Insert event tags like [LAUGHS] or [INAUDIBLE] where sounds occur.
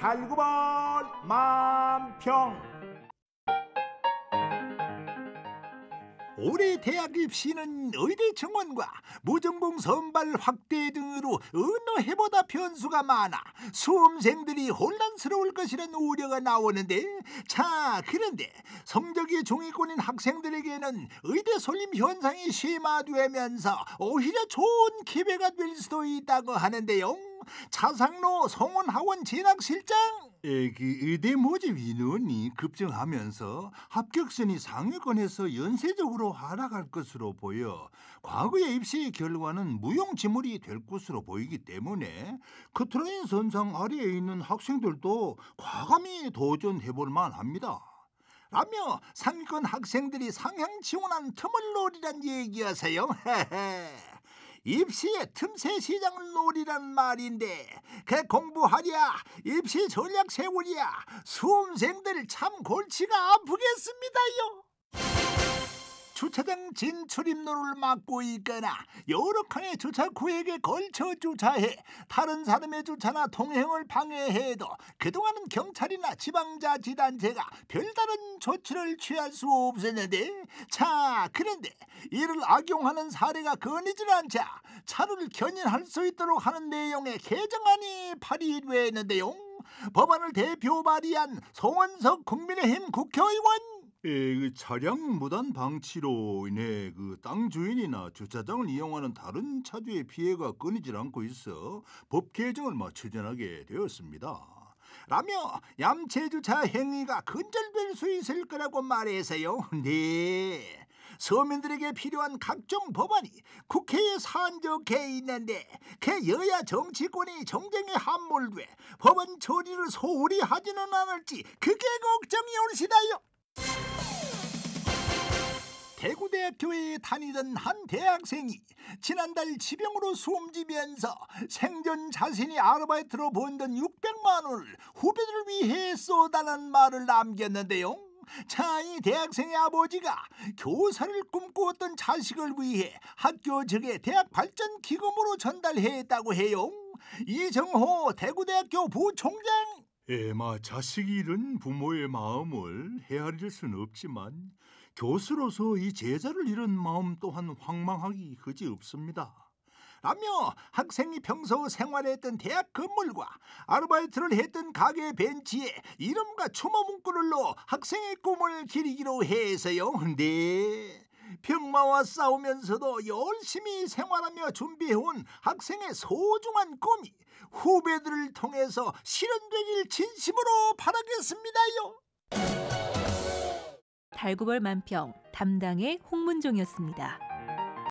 달구벌 만평 올해 대학 입시는 의대 정원과 무전공 선발 확대 등으로 어느 해보다 변수가 많아 수험생들이 혼란스러울 것이라는 우려가 나오는데 자 그런데 성적이 종이권인 학생들에게는 의대 솔림 현상이 심화되면서 오히려 좋은 기회가 될 수도 있다고 하는데요. 차상로 성원학원 진학실장 애기 의대 모집 인원이 급증하면서 합격선이 상위권에서 연쇄적으로 하락할 것으로 보여 과거의 입시 결과는 무용지물이 될 것으로 보이기 때문에 커트라인 선상 아래에 있는 학생들도 과감히 도전해볼 만합니다. 라며 상위권 학생들이 상향 지원한 틈을 노리란 얘기하세요. 입시의 틈새 시장을 노리란 말인데 그 공부하랴 입시 전략 세우랴 수험생들 참 골치가 아프겠습니다요. 주차장 진출입로를 막고 있거나 여러 칸의 주차구역에 걸쳐 주차해 다른 사람의 주차나 통행을 방해해도 그동안은 경찰이나 지방자치단체가 별다른 조치를 취할 수 없었는데 자 그런데 이를 악용하는 사례가 거니질 않자 차를 견인할 수 있도록 하는 내용의 개정안이 발의되었는데요. 법안을 대표 발의한 송원석 국민의힘 국회의원 예, 그 차량 무단 방치로 인해 그 땅 주인이나 주차장을 이용하는 다른 차주의 피해가 끊이질 않고 있어 법 개정을 막 추진하게 되었습니다. 라며 얌체 주차 행위가 근절될 수 있을 거라고 말해서요. [LAUGHS] 네. 서민들에게 필요한 각종 법안이 국회에 산적해 있는데 그 여야 정치권이 정쟁에 함몰돼 법안 처리를 소홀히 하지는 않을지 그게 걱정이 올시다요. 예배교에 다니던 한 대학생이 지난달 지병으로 숨지면서 생전 자신이 아르바이트로 번던 600만 원을 후배들을 위해 쏟아낸 말을 남겼는데요. 자, 이 대학생의 아버지가 교사를 꿈꾸었던 자식을 위해 학교 측에 대학 발전 기금으로 전달했다고 해요. 이정호 대구대학교 부총장. 에마 자식 잃은 부모의 마음을 헤아릴 수는 없지만 교수로서 이 제자를 잃은 마음 또한 황망하기 그지없습니다. 라며 학생이 평소 생활 했던 대학 건물과 아르바이트를 했던 가게 벤치에 이름과 초모 문구를 넣어 학생의 꿈을 기리기로 해서요. 근데 병마와 싸우면서도 열심히 생활하며 준비해온 학생의 소중한 꿈이 후배들을 통해서 실현되길 진심으로 바라겠습니다요. 달구벌 만평 담당의 홍문종이었습니다.